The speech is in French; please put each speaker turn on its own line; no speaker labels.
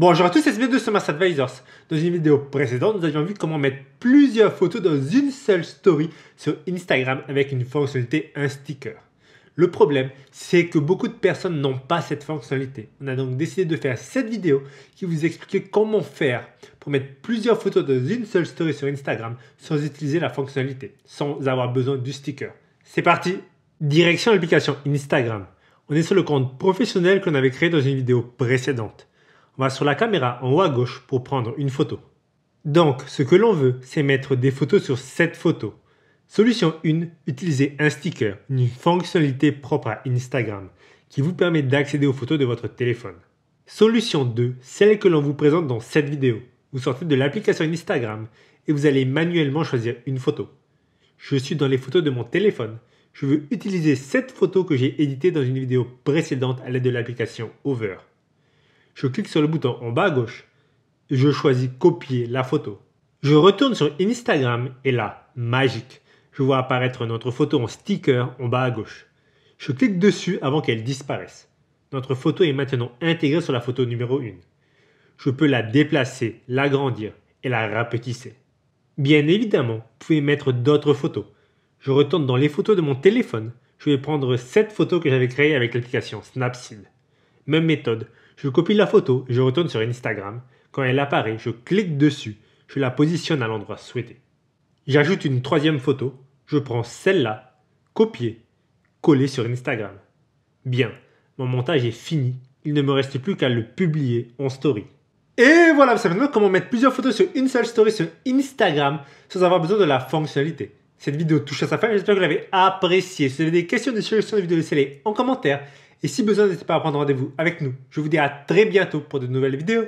Bonjour à tous, c'est bienvenue sur Mass Advisors. Dans une vidéo précédente, nous avions vu comment mettre plusieurs photos dans une seule story sur Instagram avec une fonctionnalité un sticker. Le problème, c'est que beaucoup de personnes n'ont pas cette fonctionnalité. On a donc décidé de faire cette vidéo qui vous explique comment faire pour mettre plusieurs photos dans une seule story sur Instagram sans utiliser la fonctionnalité, sans avoir besoin du sticker. C'est parti Direction l'application Instagram. On est sur le compte professionnel qu'on avait créé dans une vidéo précédente on va sur la caméra en haut à gauche pour prendre une photo. Donc, ce que l'on veut, c'est mettre des photos sur cette photo. Solution 1, utiliser un sticker, une fonctionnalité propre à Instagram, qui vous permet d'accéder aux photos de votre téléphone. Solution 2, celle que l'on vous présente dans cette vidéo. Vous sortez de l'application Instagram et vous allez manuellement choisir une photo. Je suis dans les photos de mon téléphone. Je veux utiliser cette photo que j'ai éditée dans une vidéo précédente à l'aide de l'application Over. Je clique sur le bouton en bas à gauche. Je choisis copier la photo. Je retourne sur Instagram et là, magique, je vois apparaître notre photo en sticker en bas à gauche. Je clique dessus avant qu'elle disparaisse. Notre photo est maintenant intégrée sur la photo numéro 1. Je peux la déplacer, l'agrandir et la rapetisser. Bien évidemment, vous pouvez mettre d'autres photos. Je retourne dans les photos de mon téléphone. Je vais prendre cette photo que j'avais créée avec l'application Snapseed. Même méthode, je copie la photo, je retourne sur Instagram. Quand elle apparaît, je clique dessus, je la positionne à l'endroit souhaité. J'ajoute une troisième photo, je prends celle-là, copier, coller sur Instagram. Bien, mon montage est fini, il ne me reste plus qu'à le publier en story. Et voilà, vous savez maintenant comment mettre plusieurs photos sur une seule story sur Instagram sans avoir besoin de la fonctionnalité. Cette vidéo touche à sa fin, j'espère que vous l'avez appréciée. Si vous avez des questions, des suggestions de vidéos, laissez-les en commentaire. Et si besoin, n'hésitez pas à prendre rendez-vous avec nous. Je vous dis à très bientôt pour de nouvelles vidéos.